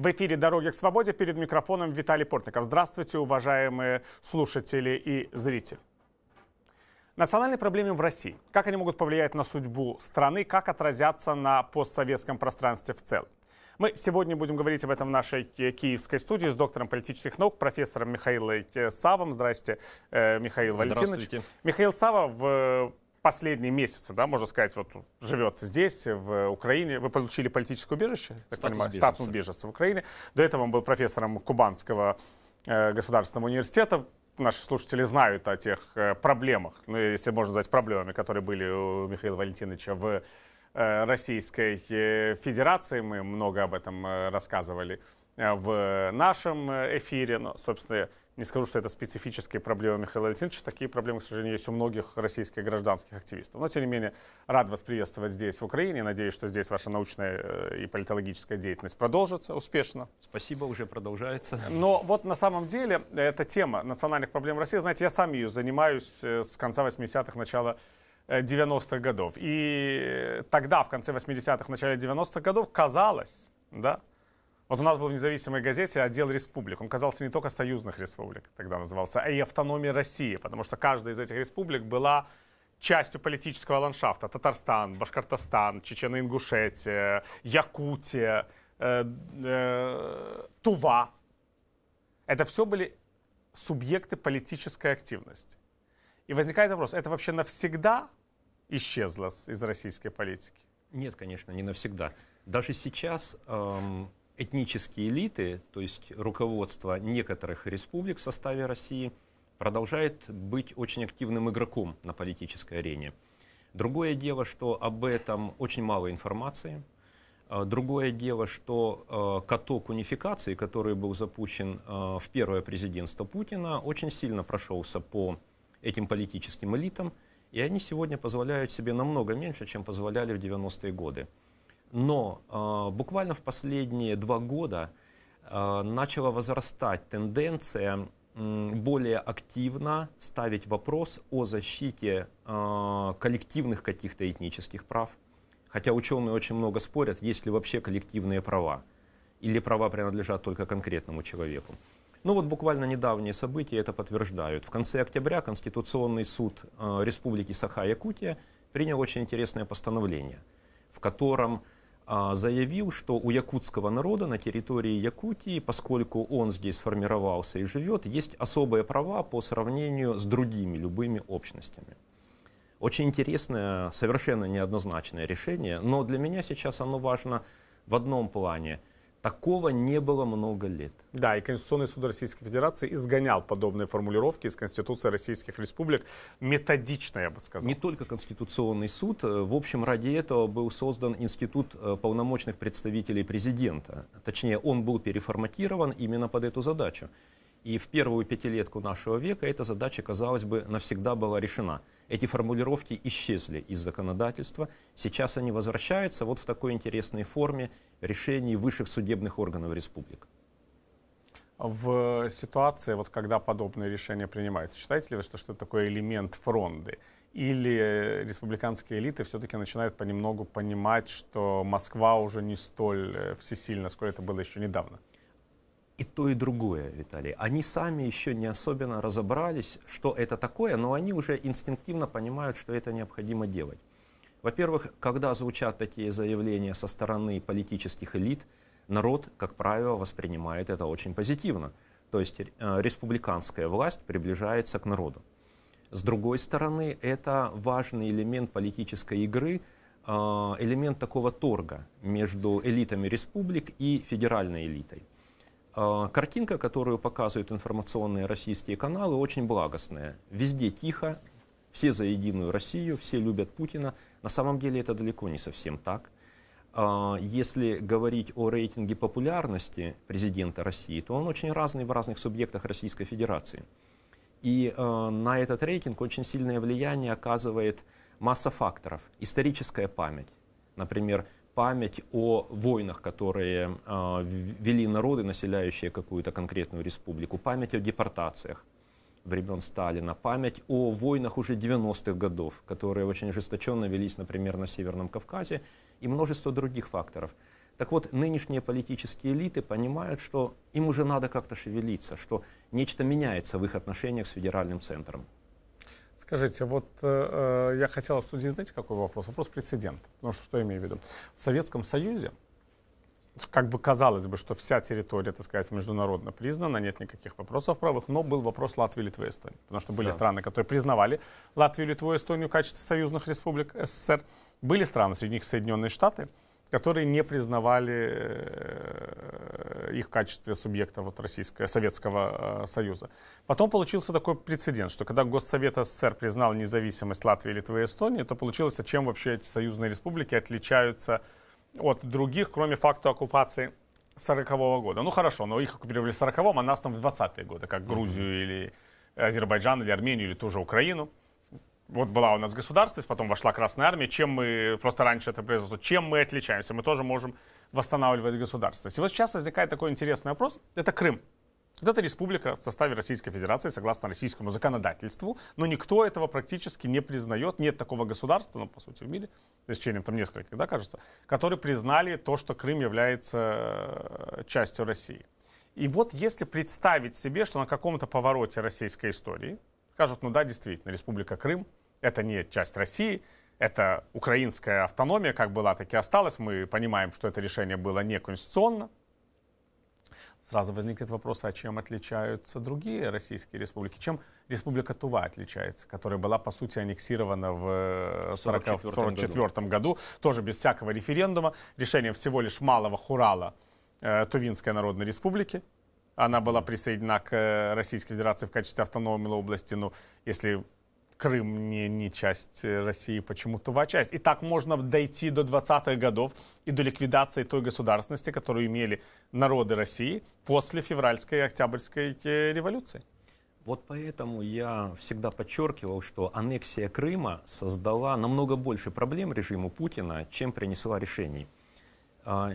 В эфире «Дороги к свободе» перед микрофоном Виталий Портников. Здравствуйте, уважаемые слушатели и зрители. Национальные проблемы в России. Как они могут повлиять на судьбу страны, как отразятся на постсоветском пространстве в целом? Мы сегодня будем говорить об этом в нашей киевской студии с доктором политических наук, профессором Михаилом э, Савом. Здрасте, э, Михаил Валентинович. Михаил Сава в последние месяцы, да, можно сказать, вот живет здесь, в Украине. Вы получили политическое убежище, так статус понимаю, беженца. статус беженца в Украине. До этого он был профессором Кубанского э, государственного университета. Наши слушатели знают о тех э, проблемах, ну, если можно назвать проблемами, которые были у Михаила Валентиновича в э, Российской э, Федерации. Мы много об этом э, рассказывали. Э, в нашем э, эфире. Но, собственно, не скажу, что это специфические проблемы Михаила Алексеевича. Такие проблемы, к сожалению, есть у многих российских гражданских активистов. Но, тем не менее, рад вас приветствовать здесь, в Украине. Надеюсь, что здесь ваша научная э, и политологическая деятельность продолжится успешно. Спасибо, уже продолжается. Но вот на самом деле эта тема национальных проблем России, знаете, я сам ее занимаюсь с конца 80-х, начала 90-х годов. И тогда, в конце 80-х, начале 90-х годов, казалось, да, вот у нас был в независимой газете отдел республик. Он казался не только союзных республик, тогда назывался, а и автономии России, потому что каждая из этих республик была частью политического ландшафта. Татарстан, Башкортостан, Чечено-Ингушетия, Якутия, э, э, Тува. Это все были субъекты политической активности. И возникает вопрос, это вообще навсегда исчезло из российской политики? Нет, конечно, не навсегда. Даже сейчас эм, этнические элиты, то есть руководство некоторых республик в составе России, продолжает быть очень активным игроком на политической арене. Другое дело, что об этом очень мало информации. А, другое дело, что а, каток унификации, который был запущен а, в первое президентство Путина, очень сильно прошелся по этим политическим элитам, и они сегодня позволяют себе намного меньше, чем позволяли в 90-е годы. Но э, буквально в последние два года э, начала возрастать тенденция э, более активно ставить вопрос о защите э, коллективных каких-то этнических прав. Хотя ученые очень много спорят, есть ли вообще коллективные права или права принадлежат только конкретному человеку. Ну вот буквально недавние события это подтверждают. В конце октября Конституционный суд э, Республики Саха-Якутия принял очень интересное постановление, в котором а, заявил, что у якутского народа на территории Якутии, поскольку он здесь сформировался и живет, есть особые права по сравнению с другими любыми общностями. Очень интересное, совершенно неоднозначное решение, но для меня сейчас оно важно в одном плане – Такого не было много лет. Да, и Конституционный суд Российской Федерации изгонял подобные формулировки из Конституции российских республик методично, я бы сказал. Не только Конституционный суд. Э, в общем, ради этого был создан институт э, полномочных представителей президента. Точнее, он был переформатирован именно под эту задачу. И в первую пятилетку нашего века эта задача, казалось бы, навсегда была решена. Эти формулировки исчезли из законодательства. Сейчас они возвращаются вот в такой интересной форме решений высших судебных органов республик. В ситуации, вот когда подобные решения принимаются, считаете ли вы, что, это такой элемент фронды? Или республиканские элиты все-таки начинают понемногу понимать, что Москва уже не столь э, всесильна, сколько это было еще недавно? и то, и другое, Виталий. Они сами еще не особенно разобрались, что это такое, но они уже инстинктивно понимают, что это необходимо делать. Во-первых, когда звучат такие заявления со стороны политических элит, народ, как правило, воспринимает это очень позитивно. То есть э, республиканская власть приближается к народу. С другой стороны, это важный элемент политической игры, э, элемент такого торга между элитами республик и федеральной элитой. А, картинка, которую показывают информационные российские каналы, очень благостная. Везде тихо, все за единую Россию, все любят Путина. На самом деле это далеко не совсем так. А, если говорить о рейтинге популярности президента России, то он очень разный в разных субъектах Российской Федерации. И а, на этот рейтинг очень сильное влияние оказывает масса факторов. Историческая память. Например, память о войнах, которые а, вели народы, населяющие какую-то конкретную республику, память о депортациях времен Сталина, память о войнах уже 90-х годов, которые очень ожесточенно велись, например, на Северном Кавказе, и множество других факторов. Так вот, нынешние политические элиты понимают, что им уже надо как-то шевелиться, что нечто меняется в их отношениях с федеральным центром. Скажите, вот э, я хотел обсудить, знаете, какой вопрос? Вопрос прецедент. Ну, что, что я имею в виду? В Советском Союзе, как бы казалось бы, что вся территория, так сказать, международно признана, нет никаких вопросов правых, но был вопрос Латвии, Литвы, Эстонии. Потому что были да. страны, которые признавали Латвию, Литву, Эстонию в качестве союзных республик СССР. Были страны, среди них Соединенные Штаты, которые не признавали их качестве субъекта вот, Российского, Советского э, Союза. Потом получился такой прецедент, что когда Госсовет СССР признал независимость Латвии, Литвы и Эстонии, то получилось, а чем вообще эти союзные республики отличаются от других, кроме факта оккупации 40-го года. Ну хорошо, но их оккупировали в 40-м, а нас там в 20-е годы, как Грузию mm-hmm. или Азербайджан, или Армению, или ту же Украину вот была у нас государственность, потом вошла Красная Армия, чем мы, просто раньше это произошло, чем мы отличаемся, мы тоже можем восстанавливать государственность. И вот сейчас возникает такой интересный вопрос, это Крым. Вот это республика в составе Российской Федерации, согласно российскому законодательству, но никто этого практически не признает. Нет такого государства, ну, по сути, в мире, за исключением там нескольких, да, кажется, которые признали то, что Крым является э, частью России. И вот если представить себе, что на каком-то повороте российской истории скажут, ну да, действительно, Республика Крым — это не часть России, это украинская автономия, как была, так и осталась. Мы понимаем, что это решение было неконституционно. Сразу возникнет вопрос, а чем отличаются другие российские республики? Чем республика Тува отличается, которая была, по сути, аннексирована в 1944 э, году. году, тоже без всякого референдума, решением всего лишь малого хурала э, Тувинской Народной Республики, она была присоединена к э, Российской Федерации в качестве автономной области. Но ну, если Крым не, не часть э, России, почему-то в часть. И так можно дойти до 20-х годов и до ликвидации той государственности, которую имели народы России после февральской и октябрьской э, революции. Вот поэтому я всегда подчеркивал, что аннексия Крыма создала намного больше проблем режиму Путина, чем принесла решений. А,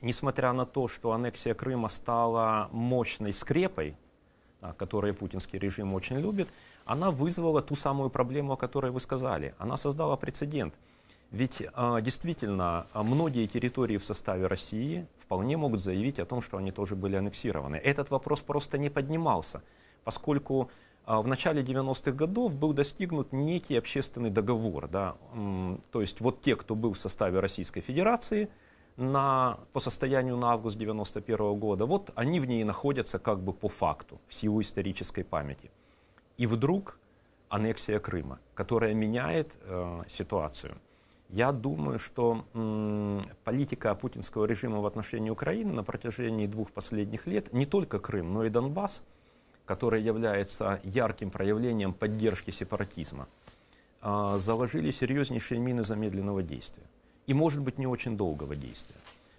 несмотря на то, что аннексия Крыма стала мощной скрепой, а, которую путинский режим очень любит, она вызвала ту самую проблему, о которой вы сказали. Она создала прецедент. Ведь а, действительно а, многие территории в составе России вполне могут заявить о том, что они тоже были аннексированы. Этот вопрос просто не поднимался, поскольку а, в начале 90-х годов был достигнут некий общественный договор. Да? То есть вот те, кто был в составе Российской Федерации на, по состоянию на август 91 -го года, вот они в ней находятся как бы по факту, в силу исторической памяти. И вдруг аннексия Крыма, которая меняет э, ситуацию. Я думаю, что м, политика путинского режима в отношении Украины на протяжении двух последних лет, не только Крым, но и Донбасс, который является ярким проявлением поддержки сепаратизма, э, заложили серьезнейшие мины замедленного действия. И, может быть, не очень долгого действия.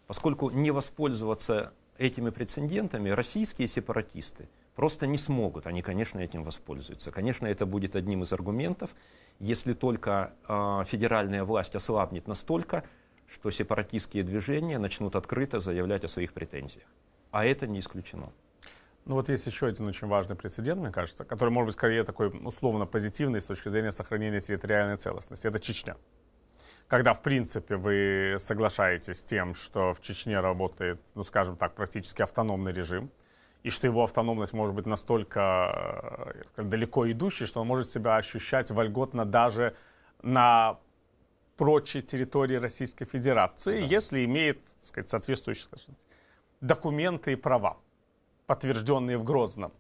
Поскольку не воспользоваться этими прецедентами российские сепаратисты – просто не смогут. Они, конечно, этим воспользуются. Конечно, это будет одним из аргументов, если только э, федеральная власть ослабнет настолько, что сепаратистские движения начнут открыто заявлять о своих претензиях. А это не исключено. Ну вот есть еще один очень важный прецедент, мне кажется, который может быть скорее такой условно позитивный с точки зрения сохранения территориальной целостности. Это Чечня. Когда, в принципе, вы соглашаетесь с тем, что в Чечне работает, ну скажем так, практически автономный режим, и что его автономность может быть настолько э, далеко идущей, что он может себя ощущать вольготно даже на прочей территории Российской Федерации, да. если имеет так сказать, соответствующие документы и права, подтвержденные в Грозном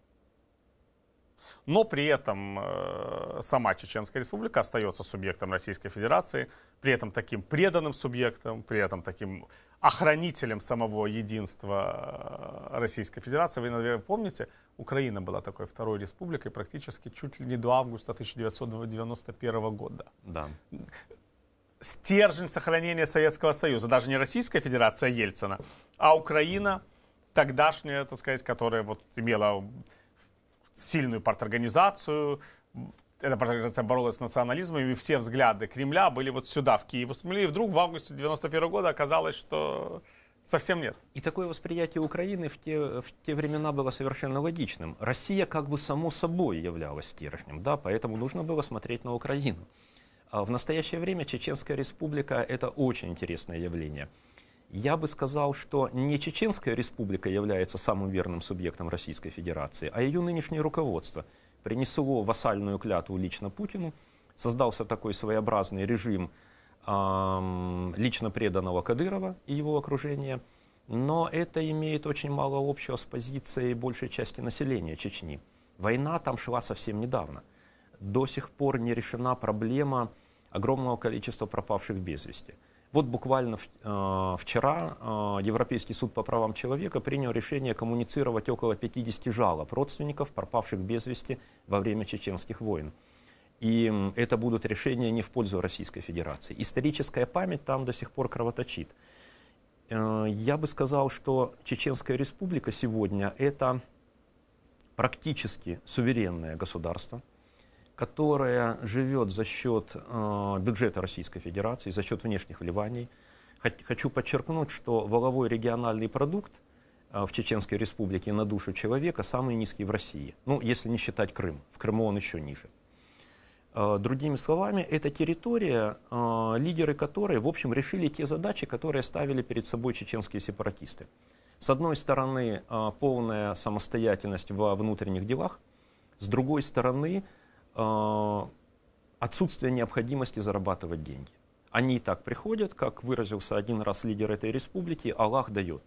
но при этом э, сама Чеченская Республика остается субъектом Российской Федерации, при этом таким преданным субъектом, при этом таким охранителем самого единства э, Российской Федерации. Вы, наверное, помните, Украина была такой второй республикой практически чуть ли не до августа 1991 года. Да стержень сохранения Советского Союза, даже не Российская Федерация а Ельцина, а Украина тогдашняя, так сказать, которая вот имела сильную парторганизацию, эта партизация боролась с национализмом, и все взгляды Кремля были вот сюда, в Киев. Ну, и вдруг в августе 91 года оказалось, что совсем нет. И такое восприятие Украины в те, в те времена было совершенно логичным. Россия как бы само собой являлась тиражным, да, поэтому нужно было смотреть на Украину. А в настоящее время Чеченская республика – это очень интересное явление – я бы сказал, что не Чеченская республика является самым верным субъектом Российской Федерации, а ее нынешнее руководство принесло вассальную клятву лично Путину, создался такой своеобразный режим эм, лично преданного Кадырова и его окружения, но это имеет очень мало общего с позицией большей части населения Чечни. Война там шла совсем недавно. До сих пор не решена проблема огромного количества пропавших без вести. Вот буквально э, вчера э, Европейский суд по правам человека принял решение коммуницировать около 50 жалоб родственников, пропавших без вести во время чеченских войн. И это будут решения не в пользу Российской Федерации. Историческая память там до сих пор кровоточит. Э, я бы сказал, что Чеченская Республика сегодня это практически суверенное государство, которая живет за счет э, бюджета Российской Федерации, за счет внешних вливаний. Хочу подчеркнуть, что воловой региональный продукт э, в Чеченской Республике на душу человека самый низкий в России. Ну, если не считать Крым. В Крыму он еще ниже. Э, другими словами, это территория, э, лидеры которой, в общем, решили те задачи, которые ставили перед собой чеченские сепаратисты. С одной стороны, полная самостоятельность во внутренних делах, с другой стороны, Э, отсутствие необходимости зарабатывать деньги. Они и так приходят, как выразился один раз лидер этой республики, Аллах дает.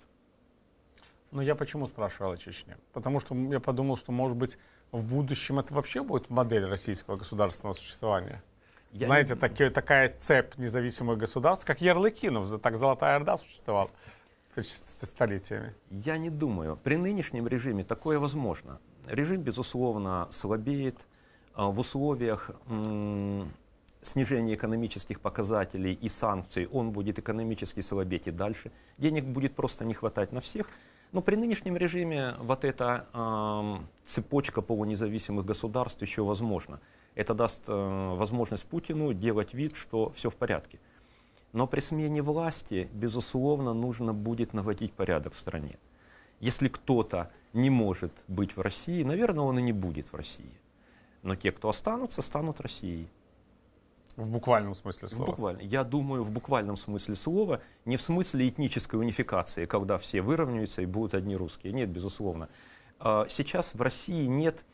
Но ну, я почему спрашивал о Чечне? Потому что я подумал, что, может быть, в будущем это вообще будет модель российского государственного существования. Я Знаете, не... такие, такая цепь независимых государств, как Ярлыкинов, ну, так Золотая Орда существовала столетиями. Я не думаю. При нынешнем режиме такое возможно. Режим, безусловно, слабеет, Э, в условиях снижения экономических показателей и санкций, он будет экономически слабеть и дальше. Денег будет просто не хватать на всех. Но при нынешнем режиме вот эта э, цепочка полунезависимых государств еще возможна. Это даст э, возможность Путину делать вид, что все в порядке. Но при смене власти, безусловно, нужно будет наводить порядок в стране. Если кто-то не может быть в России, наверное, он и не будет в России. Но те, кто останутся, станут Россией. В буквальном смысле слова. В буквально. Я думаю, в буквальном смысле слова, не в смысле этнической унификации, когда все выровняются и будут одни русские. Нет, безусловно. А, сейчас в России нет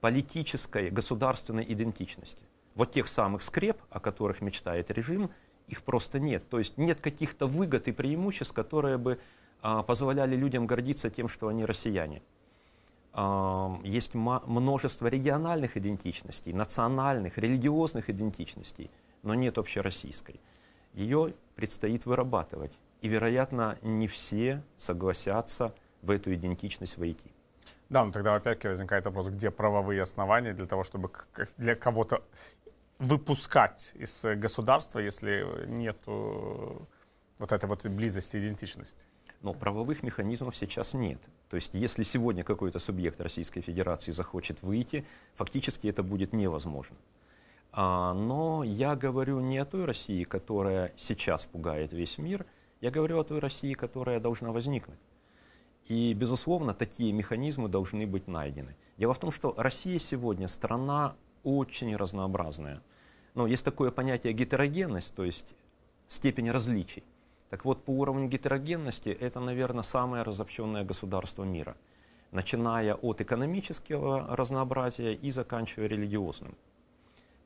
политической, государственной идентичности. Вот тех самых скреп, о которых мечтает режим, их просто нет. То есть нет каких-то выгод и преимуществ, которые бы а, позволяли людям гордиться тем, что они россияне есть множество региональных идентичностей, национальных, религиозных идентичностей, но нет общероссийской. Ее предстоит вырабатывать. И, вероятно, не все согласятся в эту идентичность войти. Да, но ну тогда опять-таки возникает вопрос, где правовые основания для того, чтобы для кого-то выпускать из э, государства, если нет вот этой вот близости идентичности? но правовых механизмов сейчас нет. То есть если сегодня какой-то субъект Российской Федерации захочет выйти, фактически это будет невозможно. А, но я говорю не о той России, которая сейчас пугает весь мир, я говорю о той России, которая должна возникнуть. И, безусловно, такие механизмы должны быть найдены. Дело в том, что Россия сегодня страна очень разнообразная. Но есть такое понятие гетерогенность, то есть степень различий. Так вот, по уровню гетерогенности это, наверное, самое разобщенное государство мира, начиная от экономического разнообразия и заканчивая религиозным.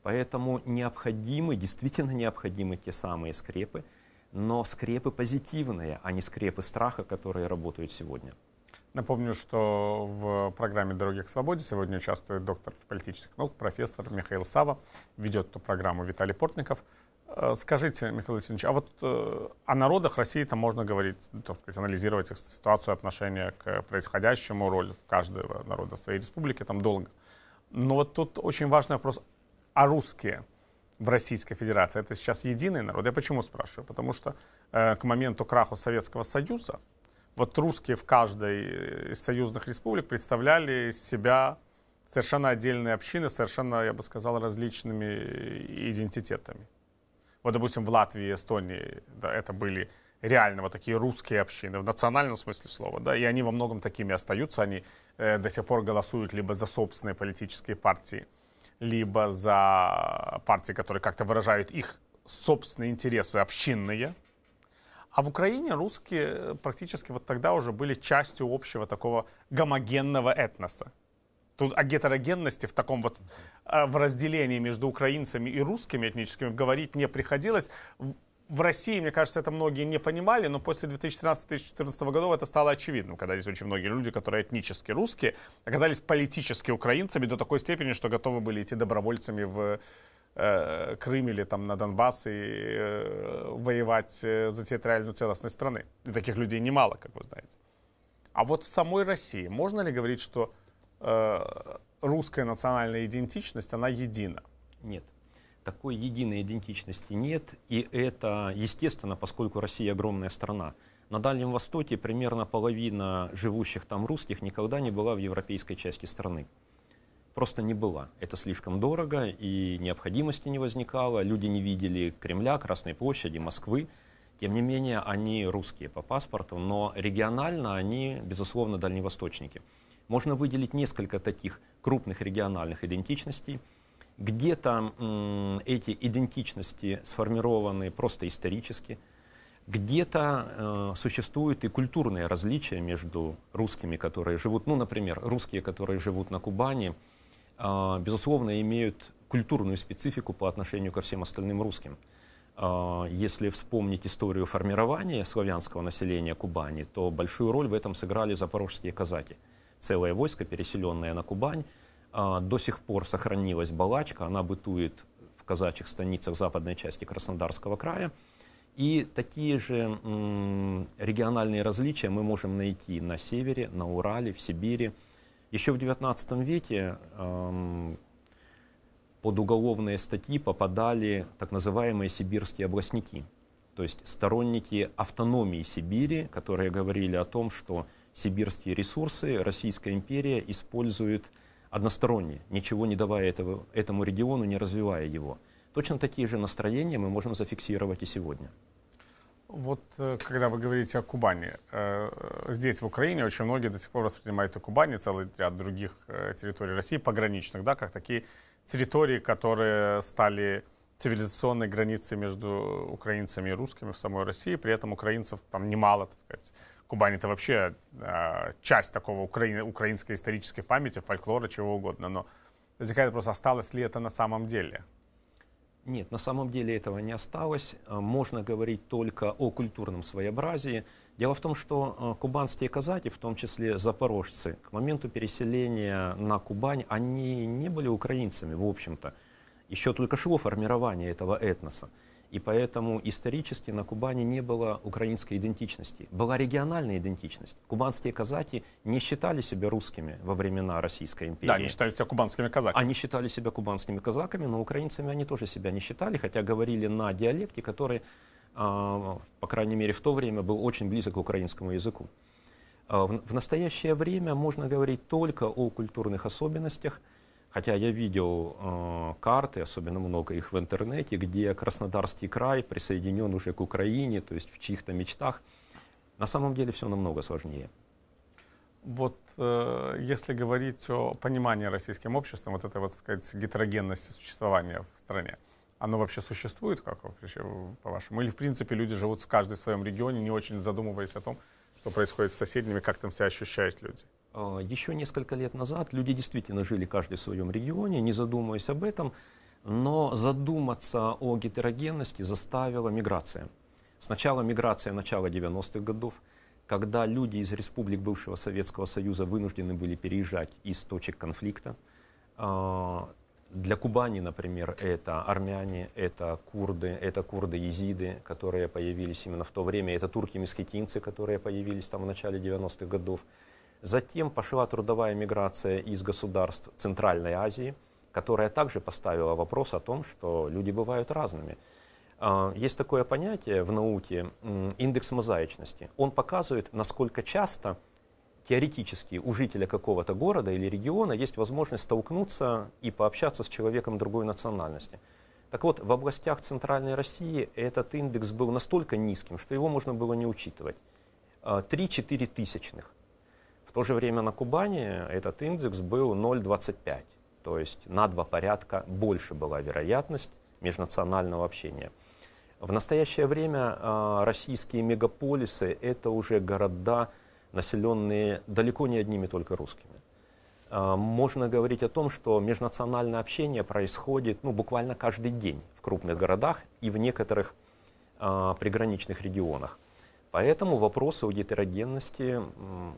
Поэтому необходимы, действительно необходимы те самые скрепы, но скрепы позитивные, а не скрепы страха, которые работают сегодня. Напомню, что в программе «Дороги к свободе» сегодня участвует доктор политических наук, профессор Михаил Сава. Ведет эту программу Виталий Портников. Э, скажите, Михаил Васильевич, а вот э, о народах России там можно говорить, ну, так сказать, анализировать их ситуацию, отношение к происходящему, роль в каждого народа в своей республике там долго. Но вот тут очень важный вопрос, а русские в Российской Федерации это сейчас единый народ? Я почему спрашиваю? Потому что э, к моменту краха Советского Союза вот русские в каждой из союзных республик представляли себя совершенно отдельные общины, совершенно, я бы сказал, различными идентитетами. Вот, допустим, в Латвии Эстонии да, это были реально вот такие русские общины в национальном смысле слова, да, и они во многом такими остаются, они э, до сих пор голосуют либо за собственные политические партии, либо за партии, которые как-то выражают их собственные интересы общинные. А в Украине русские практически вот тогда уже были частью общего такого гомогенного этноса. Тут о гетерогенности в таком вот э, в разделении между украинцами и русскими этническими говорить не приходилось. В России, мне кажется, это многие не понимали, но после 2013-2014 года это стало очевидным, когда здесь очень многие люди, которые этнически русские, оказались политически украинцами до такой степени, что готовы были идти добровольцами в э, Крым или там на Донбасс и э, воевать э, за территориальную целостность страны. И таких людей немало, как вы знаете. А вот в самой России можно ли говорить, что Э, русская национальная идентичность, она едина? Нет. Такой единой идентичности нет, и это естественно, поскольку Россия огромная страна. На Дальнем Востоке примерно половина живущих там русских никогда не была в европейской части страны. Просто не была. Это слишком дорого, и необходимости не возникало. Люди не видели Кремля, Красной площади, Москвы. Тем не менее, они русские по паспорту, но регионально они, безусловно, дальневосточники. Можно выделить несколько таких крупных региональных идентичностей. Где-то эти идентичности сформированы просто исторически, где-то э, существуют и культурные различия между русскими, которые живут, ну, например, русские, которые живут на Кубани, э, безусловно, имеют культурную специфику по отношению ко всем остальным русским. А, если вспомнить историю формирования славянского населения Кубани, то большую роль в этом сыграли запорожские казаки. Целое войско, переселенное на Кубань, а, до сих пор сохранилась балачка, она бытует в казачьих станицах западной части Краснодарского края. И такие же региональные различия мы можем найти на севере, на Урале, в Сибири. Еще в XIX веке под уголовные статьи попадали так называемые сибирские областники, то есть сторонники автономии Сибири, которые говорили о том, что сибирские ресурсы Российская империя использует односторонне, ничего не давая этого, этому региону, не развивая его. Точно такие же настроения мы можем зафиксировать и сегодня. Вот э, когда вы говорите о Кубани, э, здесь, в Украине, очень многие до сих пор воспринимают и Кубань, целый ряд других э, территорий России, пограничных, да, как такие территории, которые стали цивилизационной границы между украинцами и русскими в самой России. При этом украинцев там немало, так сказать. Кубань — это вообще э, часть такого украин, украинской исторической памяти, фольклора, чего угодно. Но возникает вопрос, осталось ли это на самом деле? Нет, на самом деле этого не осталось. Можно говорить только о культурном своеобразии — Дело в том, что э, кубанские казаки, в том числе запорожцы, к моменту переселения на Кубань, они не были украинцами, в общем-то. Еще только шло формирование этого этноса. И поэтому исторически на Кубани не было украинской идентичности. Была региональная идентичность. Кубанские казаки не считали себя русскими во времена Российской империи. Да, они считали себя кубанскими казаками. Они считали себя кубанскими казаками, но украинцами они тоже себя не считали, хотя говорили на диалекте, который а, по крайней мере в то время, был очень близок к украинскому языку. А, в настоящее время можно говорить только о культурных особенностях, хотя я видел а, карты, особенно много их в интернете, где Краснодарский край присоединен уже к Украине, то есть в чьих-то мечтах. На самом деле все намного сложнее. Вот э, если говорить о понимании российским обществом, вот этой, вот, сказать, гетерогенности существования в стране, э, оно вообще существует, как вообще, по-вашему? Или, в принципе, люди живут в каждом своем регионе, не очень задумываясь о том, что происходит с соседними, как там себя ощущают люди? А, Еще несколько лет назад люди действительно жили каждый в своем регионе, не задумываясь об этом, но задуматься о гетерогенности заставила миграция. Сначала миграция начала 90-х годов, когда люди из республик бывшего Советского Союза вынуждены были переезжать из точек конфликта. А, для Кубани, например, это армяне, это курды, это курды-езиды, которые появились именно в то время, это турки-мескетинцы, которые появились там в начале 90-х годов. Затем пошла трудовая миграция из государств Центральной Азии, которая также поставила вопрос о том, что люди бывают разными. А, есть такое понятие в науке – индекс мозаичности. Он показывает, насколько часто теоретически у жителя какого-то города или региона есть возможность столкнуться и пообщаться с человеком другой национальности. Так вот, в областях Центральной России этот индекс был настолько низким, что его можно было не учитывать. 3-4 а, тысячных. В то же время на Кубани этот индекс был 0,25. То есть на два порядка больше была вероятность межнационального общения. В настоящее время а, российские мегаполисы – это уже города – населенные далеко не одними только русскими. А, можно говорить о том, что межнациональное общение происходит ну, буквально каждый день в крупных городах и в некоторых а, приграничных регионах. Поэтому вопросы о гетерогенности,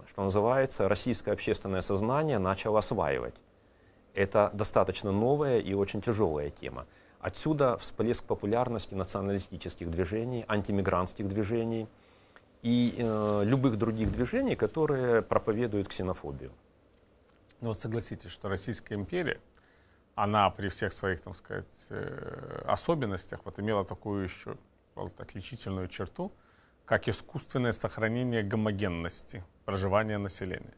что называется, российское общественное сознание начало осваивать. Это достаточно новая и очень тяжелая тема. Отсюда всплеск популярности националистических движений, антимигрантских движений – и э, любых других движений, которые проповедуют ксенофобию. Ну вот согласитесь, что Российская империя, она при всех своих, там сказать, э, особенностях вот имела такую еще вот, отличительную черту, как искусственное сохранение гомогенности проживания населения.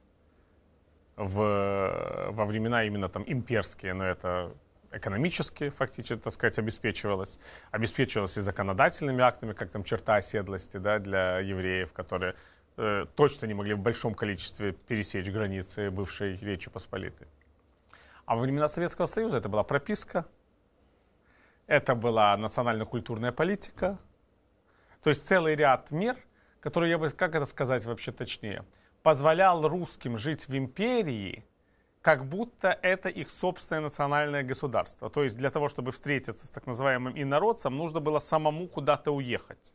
В, во времена именно там имперские, но это экономически фактически, так сказать, обеспечивалось. Обеспечивалось и законодательными актами, как там черта оседлости да, для евреев, которые э, точно не могли в большом количестве пересечь границы бывшей Речи Посполитой. А во времена Советского Союза это была прописка, это была национально-культурная политика, то есть целый ряд мер, которые я бы, как это сказать вообще точнее, позволял русским жить в империи – как будто это их собственное национальное государство. То есть для того, чтобы встретиться с так называемым инородцем, нужно было самому куда-то уехать.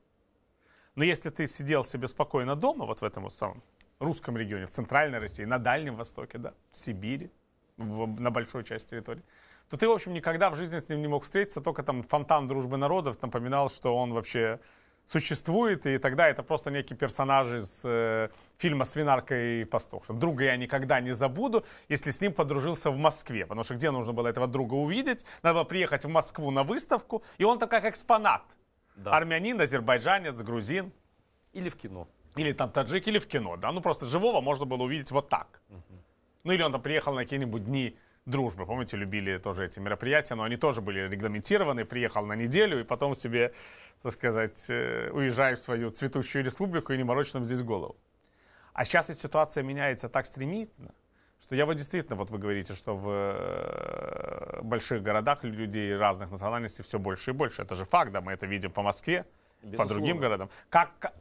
Но если ты сидел себе спокойно дома, вот в этом вот самом русском регионе, в Центральной России, на Дальнем Востоке, да, в Сибири, в, на большой части территории, то ты, в общем, никогда в жизни с ним не мог встретиться, только там фонтан дружбы народов напоминал, что он вообще существует, и тогда это просто некий персонаж из э, фильма «Свинарка и пастух». Друга я никогда не забуду, если с ним подружился в Москве, потому что где нужно было этого друга увидеть? Надо было приехать в Москву на выставку, и он там как экспонат. Да. Армянин, азербайджанец, грузин. Или в кино. Или там таджик, или в кино, да. Ну просто живого можно было увидеть вот так. Угу. Ну или он там приехал на какие-нибудь дни дружбы. Помните, любили тоже эти мероприятия, но они тоже были регламентированы. Приехал на неделю и потом себе, так сказать, э, уезжаешь в свою цветущую республику и не морочь нам здесь голову. А сейчас ведь ситуация меняется так стремительно, что я вот действительно, вот вы говорите, что в э, больших городах людей разных национальностей все больше и больше. Это же факт, да, мы это видим по Москве, Безусловно. по другим городам. Как,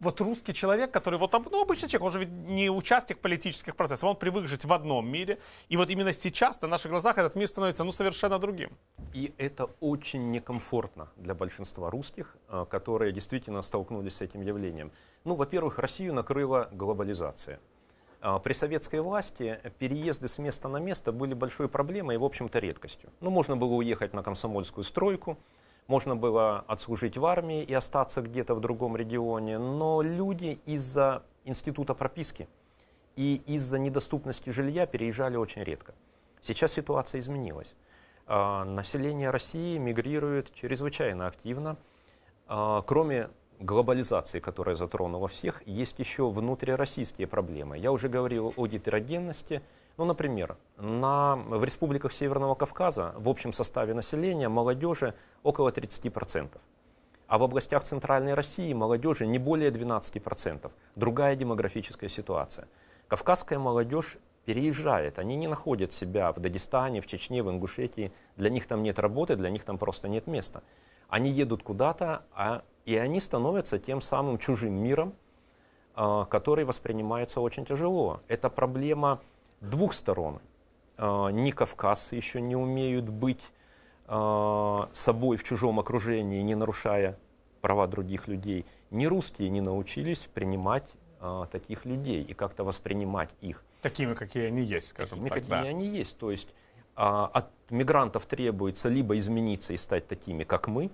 вот русский человек, который вот ну, обычный человек, он же ведь не участник политических процессов, он привык жить в одном мире. И вот именно сейчас на наших глазах этот мир становится ну, совершенно другим. И это очень некомфортно для большинства русских, э, которые действительно столкнулись с этим явлением. Ну, во-первых, Россию накрыла глобализация. А при советской власти переезды с места на место были большой проблемой и, в общем-то, редкостью. Ну, можно было уехать на комсомольскую стройку, можно было отслужить в армии и остаться где-то в другом регионе, но люди из-за института прописки и из-за недоступности жилья переезжали очень редко. Сейчас ситуация изменилась. А, население России мигрирует чрезвычайно активно. А, кроме глобализации, которая затронула всех, есть еще внутрироссийские проблемы. Я уже говорил о гетерогенности, ну, например, на, в республиках Северного Кавказа в общем составе населения молодежи около 30%, а в областях Центральной России молодежи не более 12%. Другая демографическая ситуация. Кавказская молодежь переезжает, они не находят себя в Дагестане, в Чечне, в Ингушетии, для них там нет работы, для них там просто нет места. Они едут куда-то, а, и они становятся тем самым чужим миром, а, который воспринимается очень тяжело. Это проблема двух сторон. А, Ни Кавказ еще не умеют быть а, собой в чужом окружении, не нарушая права других людей. Ни русские не научились принимать а, таких людей и как-то воспринимать их. Такими, какие они есть, скажем такими, так. Какими да. они есть. То есть от мигрантов требуется либо измениться и стать такими, как мы,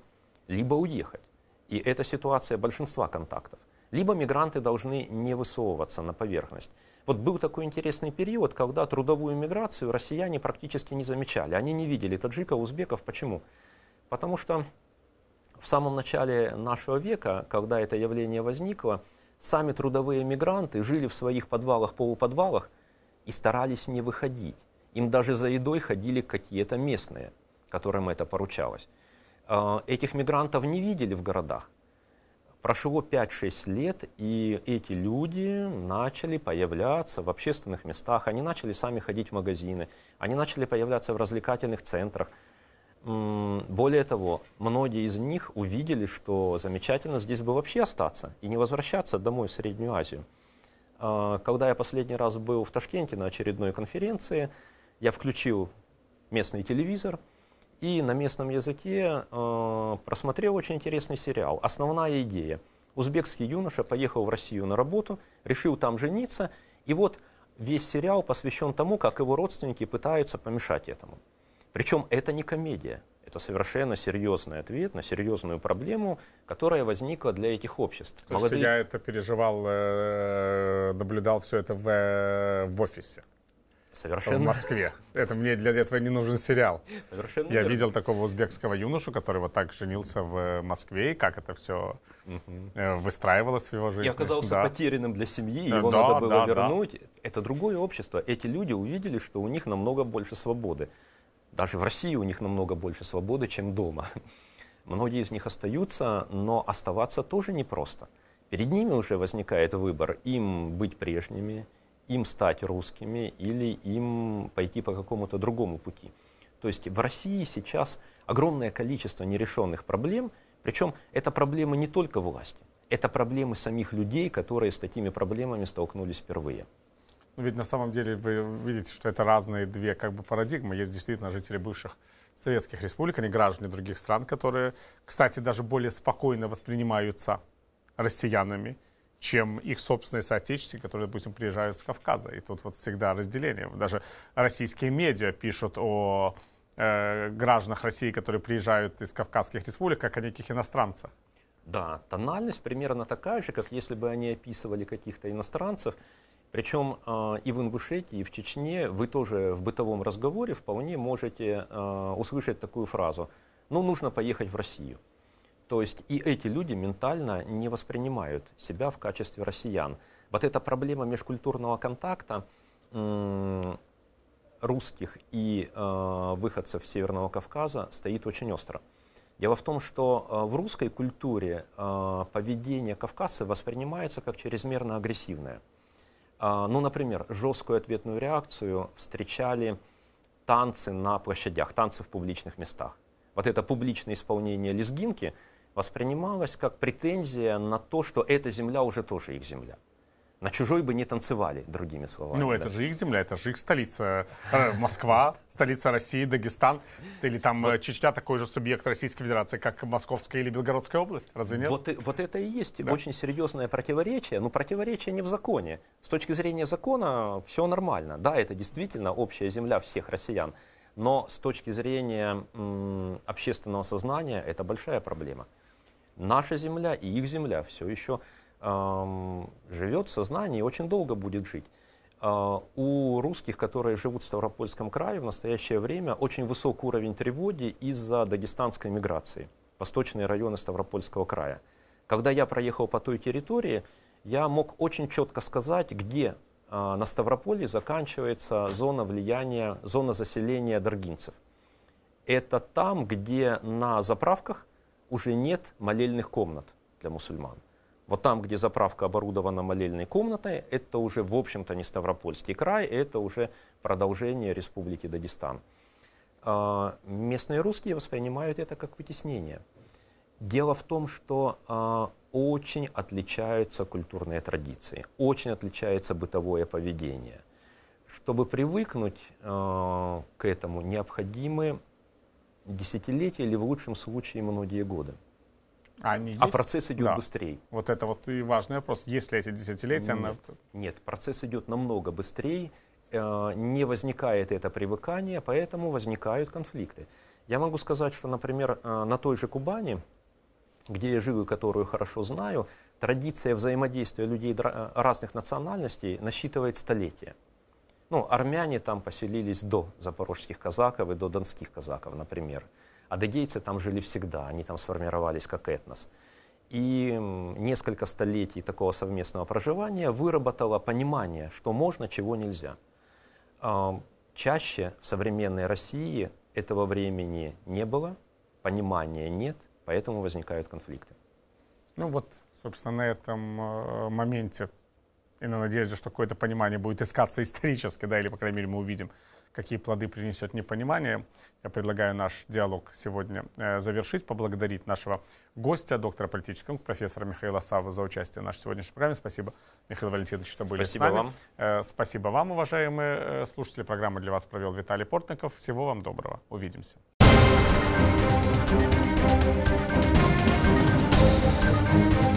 либо уехать. И это ситуация большинства контактов либо мигранты должны не высовываться на поверхность. Вот был такой интересный период, когда трудовую миграцию россияне практически не замечали. Они не видели таджиков, узбеков. Почему? Потому что в самом начале нашего века, когда это явление возникло, сами трудовые мигранты жили в своих подвалах, полуподвалах и старались не выходить. Им даже за едой ходили какие-то местные, которым это поручалось. Э, этих мигрантов не видели в городах. Прошло 5-6 лет, и эти люди начали появляться в общественных местах, они начали сами ходить в магазины, они начали появляться в развлекательных центрах. Более того, многие из них увидели, что замечательно здесь бы вообще остаться и не возвращаться домой в Среднюю Азию. А, когда я последний раз был в Ташкенте на очередной конференции, я включил местный телевизор – и на местном языке э, просмотрел очень интересный сериал. Основная идея. Узбекский юноша поехал в Россию на работу, решил там жениться, и вот весь сериал посвящен тому, как его родственники пытаются помешать этому. Причем это не комедия, это совершенно серьезный ответ на серьезную проблему, которая возникла для этих обществ. То, Молодые... что я это переживал, э, наблюдал все это в, э, в офисе. Совершенно. В Москве. Это мне для этого не нужен сериал. Совершенно. Я верно. видел такого узбекского юношу, который вот так женился в Москве, и как это все угу. Э, выстраивалось в его жизни. И оказался да. потерянным для семьи, э, его да, надо было да, вернуть. Да. Это другое общество. Эти люди увидели, что у них намного больше свободы. Даже в России у них намного больше свободы, чем дома. Многие из них остаются, но оставаться тоже непросто. Перед ними уже возникает выбор им быть прежними – им стать русскими или им пойти по какому-то другому пути. То есть в России сейчас огромное количество нерешенных проблем, причем это проблемы не только власти, это проблемы самих людей, которые с такими проблемами столкнулись впервые. Ну, ведь на самом деле вы видите, что это разные две как бы парадигмы. Есть действительно жители бывших советских республик, они граждане других стран, которые, кстати, даже более спокойно воспринимаются россиянами, чем их собственные соотечественники, которые, допустим, приезжают с Кавказа. И тут вот всегда разделение. Даже российские медиа пишут о э, гражданах России, которые приезжают из кавказских республик, как о неких иностранцах. Да, тональность примерно такая же, как если бы они описывали каких-то иностранцев. Причем э, и в Ингушетии, и в Чечне вы тоже в бытовом разговоре вполне можете э, услышать такую фразу. Ну, нужно поехать в Россию. То есть и эти люди ментально не воспринимают себя в качестве россиян. Вот эта проблема межкультурного контакта русских и э, выходцев Северного Кавказа стоит очень остро. Дело в том, что э, в русской культуре э, поведение кавказцев воспринимается как чрезмерно агрессивное. Э, ну, например, жесткую ответную реакцию встречали танцы на площадях, танцы в публичных местах. Вот это публичное исполнение лезгинки – воспринималось как претензия на то, что эта земля уже тоже их земля. На чужой бы не танцевали, другими словами. Ну, да. это же их земля, это же их столица. Э, Москва, столица России, Дагестан. Или там вот. Э, Чечня такой же субъект Российской Федерации, как Московская или Белгородская область. Разве нет? Вот, вот это и есть да. очень серьезное противоречие. Но ну, противоречие не в законе. С точки зрения закона все нормально. Да, это действительно общая земля всех россиян. Но с точки зрения общественного сознания это большая проблема наша земля и их земля все еще эм, живет в сознании и очень долго будет жить. Э, у русских, которые живут в Ставропольском крае в настоящее время, очень высок уровень тревоги из-за дагестанской миграции, восточные районы Ставропольского края. Когда я проехал по той территории, я мог очень четко сказать, где э, на ставрополе заканчивается зона влияния, зона заселения даргинцев. Это там, где на заправках уже нет молельных комнат для мусульман. Вот там, где заправка оборудована молельной комнатой, это уже, в общем-то, не Ставропольский край, это уже продолжение Республики Дагестан. А, местные русские воспринимают это как вытеснение. Дело в том, что а, очень отличаются культурные традиции, очень отличается бытовое поведение. Чтобы привыкнуть а, к этому, необходимы десятилетия или в лучшем случае многие годы. А, они а процесс идет да. быстрее. Вот это вот и важный вопрос. Если эти десятилетия... Нет, на... нет процесс идет намного быстрее, э, не возникает это привыкание, поэтому возникают конфликты. Я могу сказать, что, например, э, на той же Кубани, где я живу и которую хорошо знаю, традиция взаимодействия людей э, разных национальностей насчитывает столетия. Ну, армяне там поселились до запорожских казаков и до донских казаков, например. Адыгейцы там жили всегда, они там сформировались как этнос. И несколько столетий такого совместного проживания выработало понимание, что можно, чего нельзя. А, чаще в современной России этого времени не было, понимания нет, поэтому возникают конфликты. Ну вот, собственно, на этом э, моменте и на надежде, что какое-то понимание будет искаться исторически, да, или, по крайней мере, мы увидим, какие плоды принесет непонимание. Я предлагаю наш диалог сегодня э, завершить, поблагодарить нашего гостя, доктора политического, профессора Михаила Саву за участие в нашей сегодняшней программе. Спасибо, Михаил Валентинович, что были Спасибо с нами. Вам. Э, спасибо вам, уважаемые э, слушатели. программы, для вас провел Виталий Портников. Всего вам доброго. Увидимся. Thank you.